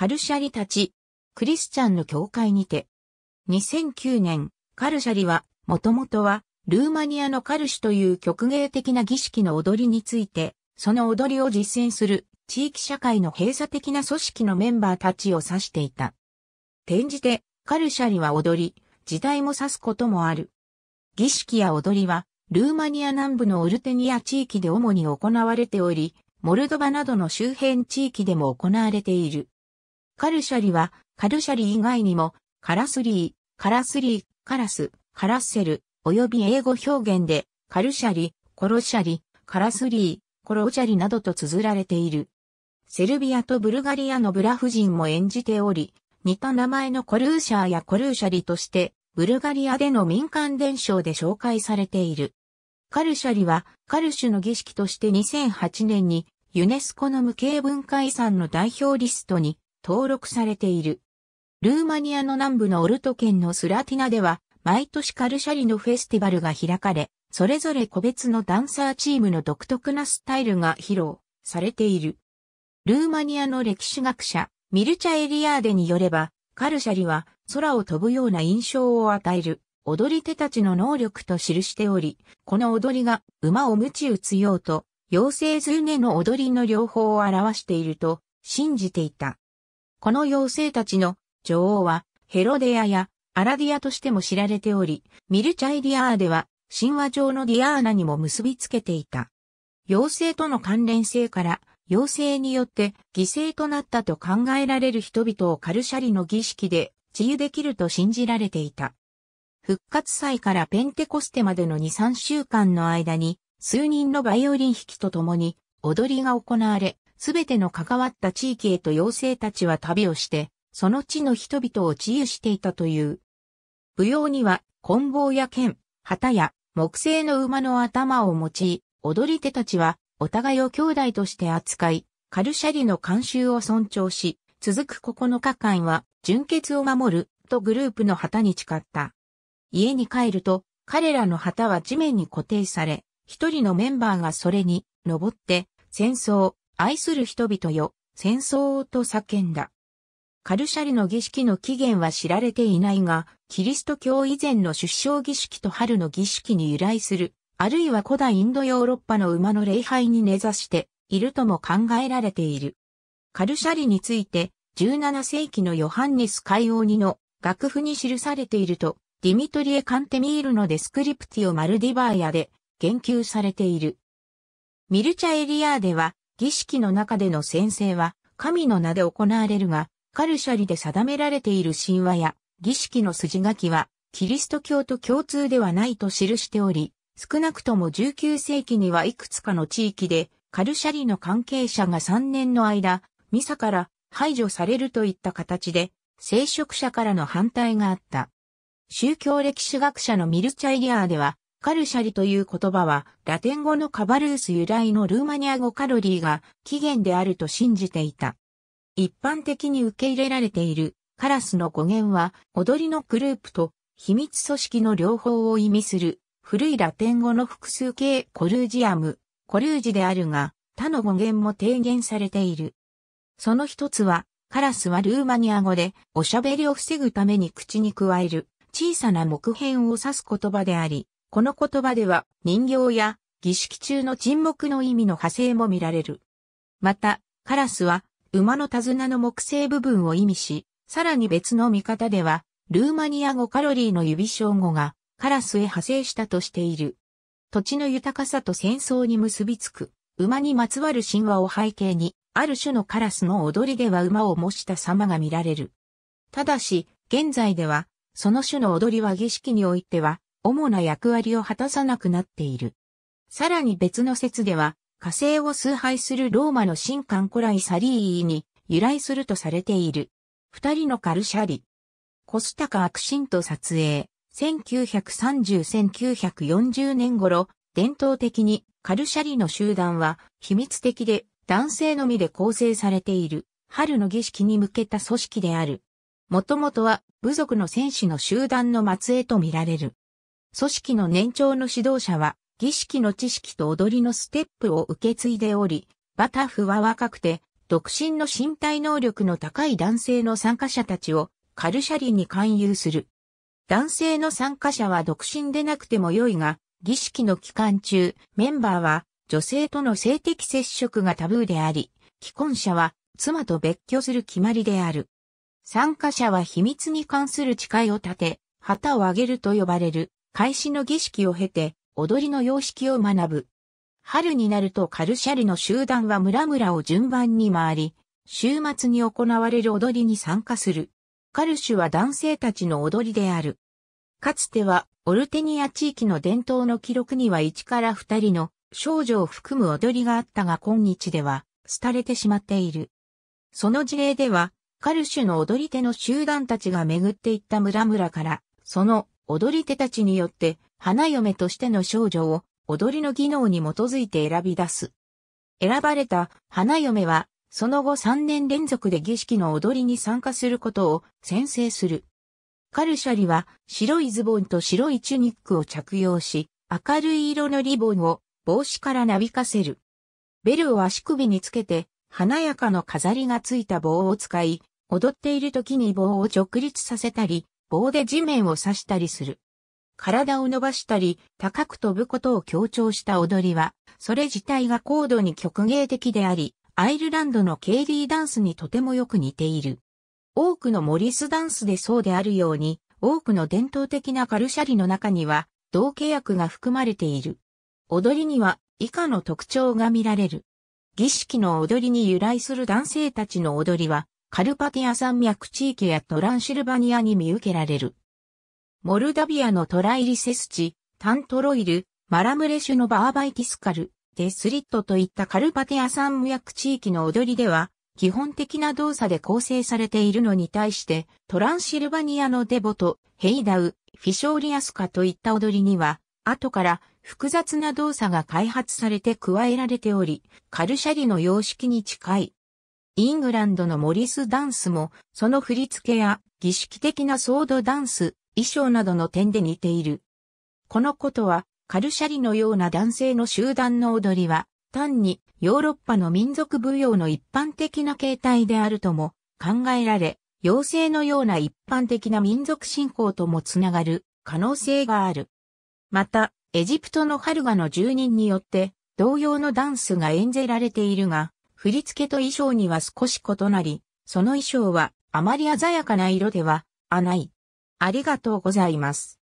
カルシャリたち、クリスチャンの教会にて。2009年、カルシャリは、もともとは、ルーマニアのカルシュという曲芸的な儀式の踊りについて、その踊りを実践する地域社会の閉鎖的な組織のメンバーたちを指していた。転じて、カルシャリは踊り、時代も指すこともある。儀式や踊りは、ルーマニア南部のオルテニア地域で主に行われており、モルドバなどの周辺地域でも行われている。カルシャリは、カルシャリ以外にも、カラスリー、カラスリー、カラス、カラッセル、及び英語表現で、カルシャリ、コロシャリ、カラスリー、コロシャリなどと綴られている。セルビアとブルガリアのブラ夫人も演じており、似た名前のコルーシャーやコルーシャリとして、ブルガリアでの民間伝承で紹介されている。カルシャリは、カルシュの儀式として2008年に、ユネスコの無形文化遺産の代表リストに登録されている。ルーマニアの南部のオルト県のスラティナでは、毎年カルシャリのフェスティバルが開かれ、それぞれ個別のダンサーチームの独特なスタイルが披露されている。ルーマニアの歴史学者、ミルチャエリアーデによれば、カルシャリは空を飛ぶような印象を与える踊り手たちの能力と記しており、この踊りが馬を鞭打つようと、妖精ズーネの踊りの両方を表していると信じていた。この妖精たちの女王はヘロデアやアラディアとしても知られており、ミルチャイディアーでは神話上のディアーナにも結びつけていた。妖精との関連性から妖精によって犠牲となったと考えられる人々をカルシャリの儀式で治癒できると信じられていた。復活祭からペンテコステまでの2、3週間の間に数人のバイオリン弾きと共に踊りが行われ、すべての関わった地域へと妖精たちは旅をして、その地の人々を治癒していたという。舞踊には、棍棒や剣、旗や木製の馬の頭を持ち、踊り手たちは、お互いを兄弟として扱い、カルシャリの慣習を尊重し、続く9日間は、純潔を守る、とグループの旗に誓った。家に帰ると、彼らの旗は地面に固定され、一人のメンバーがそれに、登って、戦争、愛する人々よ、戦争をと叫んだ。カルシャリの儀式の起源は知られていないが、キリスト教以前の出生儀式と春の儀式に由来する、あるいは古代インドヨーロッパの馬の礼拝に根ざしているとも考えられている。カルシャリについて、17世紀のヨハンネス海王ニの楽譜に記されていると、ディミトリエ・カンテミールのデスクリプティオ・マルディバーヤで言及されている。ミルチャエリアーでは、儀式の中での宣誓は、神の名で行われるが、カルシャリで定められている神話や、儀式の筋書きは、キリスト教と共通ではないと記しており、少なくとも19世紀にはいくつかの地域で、カルシャリの関係者が3年の間、ミサから排除されるといった形で、聖職者からの反対があった。宗教歴史学者のミルチャイリアーでは、カルシャリという言葉は、ラテン語のカバルース由来のルーマニア語カロリーが起源であると信じていた。一般的に受け入れられているカラスの語源は、踊りのグループと秘密組織の両方を意味する古いラテン語の複数形コルージアム、コルージであるが、他の語源も提言されている。その一つは、カラスはルーマニア語でおしゃべりを防ぐために口に加える小さな木片を指す言葉であり、この言葉では人形や儀式中の沈黙の意味の派生も見られる。また、カラスは馬の手綱の木製部分を意味し、さらに別の見方では、ルーマニア語カロリーの指称語がカラスへ派生したとしている。土地の豊かさと戦争に結びつく、馬にまつわる神話を背景に、ある種のカラスの踊りでは馬を模した様が見られる。ただし、現在では、その種の踊りは儀式においては、主な役割を果たさなくなっている。さらに別の説では、火星を崇拝するローマの神官古来サリーイに由来するとされている。二人のカルシャリ。コスタカアクシンと撮影。1930-1940年頃、伝統的にカルシャリの集団は秘密的で男性のみで構成されている春の儀式に向けた組織である。もともとは部族の戦士の集団の末裔とみられる。組織の年長の指導者は、儀式の知識と踊りのステップを受け継いでおり、バタフは若くて、独身の身体能力の高い男性の参加者たちをカルシャリに勧誘する。男性の参加者は独身でなくても良いが、儀式の期間中、メンバーは女性との性的接触がタブーであり、既婚者は妻と別居する決まりである。参加者は秘密に関する誓いを立て、旗を上げると呼ばれる。開始の儀式を経て、踊りの様式を学ぶ。春になるとカルシャリの集団は村々を順番に回り、週末に行われる踊りに参加する。カルシュは男性たちの踊りである。かつては、オルテニア地域の伝統の記録には1から2人の少女を含む踊りがあったが今日では、廃れてしまっている。その事例では、カルシュの踊り手の集団たちが巡っていった村々から、その踊り手たちによって、花嫁としての少女を、踊りの技能に基づいて選び出す。選ばれた花嫁は、その後3年連続で儀式の踊りに参加することを宣誓する。カルシャリは白いズボンと白いチュニックを着用し、明るい色のリボンを帽子からなびかせる。ベルを足首につけて、華やかな飾りがついた棒を使い、踊っている時に棒を直立させたり、棒で地面を刺したりする。体を伸ばしたり、高く飛ぶことを強調した踊りは、それ自体が高度に曲芸的であり、アイルランドのケイリーダンスにとてもよく似ている。多くのモリスダンスでそうであるように、多くの伝統的なカルシャリの中には、同契約が含まれている。踊りには、以下の特徴が見られる。儀式の踊りに由来する男性たちの踊りは、カルパティア山脈地域やトランシルバニアに見受けられる。モルダビアのトライリセスチ、タントロイル、マラムレシュのバーバイティスカル、デスリットといったカルパティア山脈地域の踊りでは、基本的な動作で構成されているのに対して、トランシルバニアのデボト、ヘイダウ、フィショーリアスカといった踊りには、後から複雑な動作が開発されて加えられており、カルシャリの様式に近いイングランドのモリスダンスも、その振り付けや儀式的なソードダンス、衣装などの点で似ている。このことは、カルシャリのような男性の集団の踊りは、単にヨーロッパの民族舞踊の一般的な形態であるとも考えられ、妖精のような一般的な民族信仰ともつながる可能性がある。また、エジプトのハルガの住人によって、同様のダンスが演じられているが、振り付けと衣装には少し異なり、その衣装はあまり鮮やかな色では、あない。ありがとうございます。